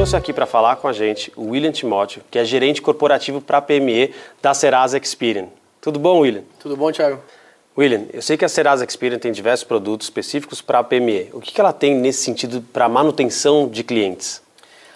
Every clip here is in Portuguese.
trouxe aqui para falar com a gente o William Timóteo, que é gerente corporativo para PME da Serasa Experian. Tudo bom, William? Tudo bom, Thiago. William, eu sei que a Serasa Experian tem diversos produtos específicos para a PME. O que, que ela tem nesse sentido para manutenção de clientes?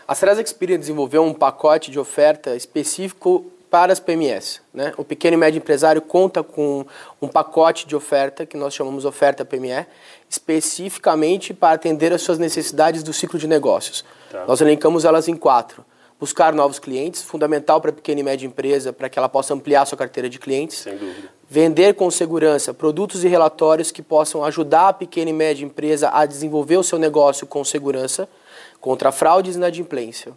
A Serasa Experian desenvolveu um pacote de oferta específico para as PMEs. Né? O pequeno e médio empresário conta com um pacote de oferta, que nós chamamos oferta PME, especificamente para atender as suas necessidades do ciclo de negócios. Tá. Nós elencamos elas em quatro. Buscar novos clientes, fundamental para a pequena e média empresa, para que ela possa ampliar sua carteira de clientes. Sem dúvida. Vender com segurança produtos e relatórios que possam ajudar a pequena e média empresa a desenvolver o seu negócio com segurança contra fraudes e inadimplência.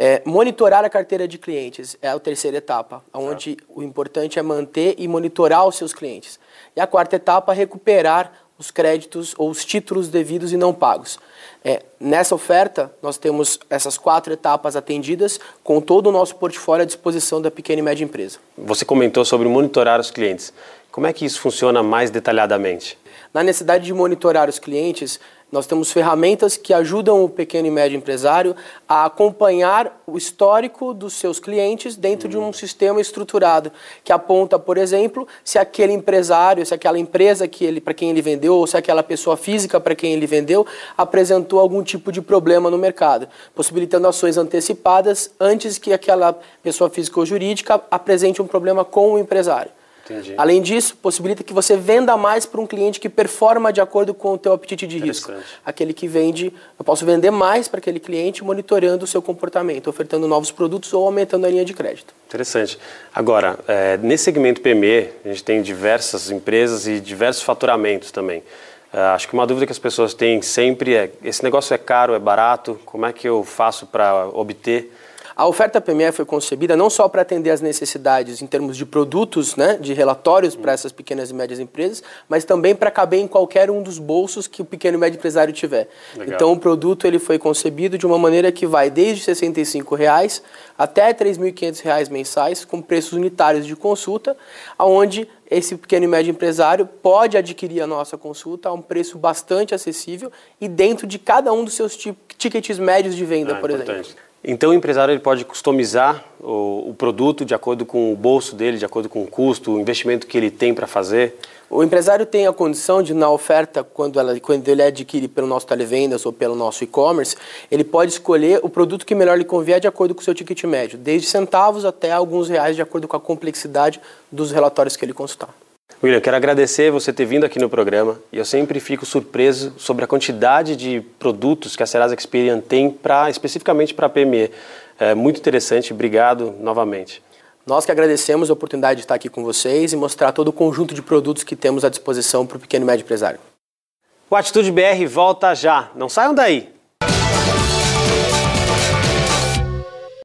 É, monitorar a carteira de clientes é a terceira etapa, onde o importante é manter e monitorar os seus clientes. E a quarta etapa, é recuperar os créditos ou os títulos devidos e não pagos. É, nessa oferta, nós temos essas quatro etapas atendidas, com todo o nosso portfólio à disposição da pequena e média empresa. Você comentou sobre monitorar os clientes. Como é que isso funciona mais detalhadamente? Na necessidade de monitorar os clientes, nós temos ferramentas que ajudam o pequeno e médio empresário a acompanhar o histórico dos seus clientes dentro de um sistema estruturado que aponta, por exemplo, se aquele empresário, se aquela empresa que ele para quem ele vendeu ou se aquela pessoa física para quem ele vendeu apresentou algum tipo de problema no mercado, possibilitando ações antecipadas antes que aquela pessoa física ou jurídica apresente um problema com o empresário. Entendi. Além disso, possibilita que você venda mais para um cliente que performa de acordo com o teu apetite de risco. Aquele que vende, eu posso vender mais para aquele cliente monitorando o seu comportamento, ofertando novos produtos ou aumentando a linha de crédito. Interessante. Agora, é, nesse segmento PME, a gente tem diversas empresas e diversos faturamentos também. É, acho que uma dúvida que as pessoas têm sempre é, esse negócio é caro, é barato, como é que eu faço para obter a oferta PME foi concebida não só para atender as necessidades em termos de produtos, né, de relatórios para essas pequenas e médias empresas, mas também para caber em qualquer um dos bolsos que o pequeno e médio empresário tiver. Legal. Então o produto ele foi concebido de uma maneira que vai desde R$ 65,00 até R$ 3.500 mensais, com preços unitários de consulta, aonde esse pequeno e médio empresário pode adquirir a nossa consulta a um preço bastante acessível e dentro de cada um dos seus tickets médios de venda, ah, por importante. exemplo. Então o empresário ele pode customizar o, o, produto de acordo com o bolso dele, de acordo com o custo, o investimento que ele tem para fazer? O empresário tem a condição de, na oferta, quando, ela, quando ele adquire pelo nosso televendas ou pelo nosso e-commerce, ele pode escolher o produto que melhor lhe convier de acordo com o seu ticket médio, desde centavos até alguns reais, de acordo com a complexidade dos relatórios que ele consulta tal. William, quero agradecer você ter vindo aqui no programa e eu sempre fico surpreso sobre a quantidade de produtos que a Serasa Experian tem pra, especificamente para a PME. É muito interessante, obrigado novamente. Nós que agradecemos a oportunidade de estar aqui com vocês e mostrar todo o conjunto de produtos que temos à disposição para o pequeno e médio empresário. O Atitude BR volta já, não saiam daí!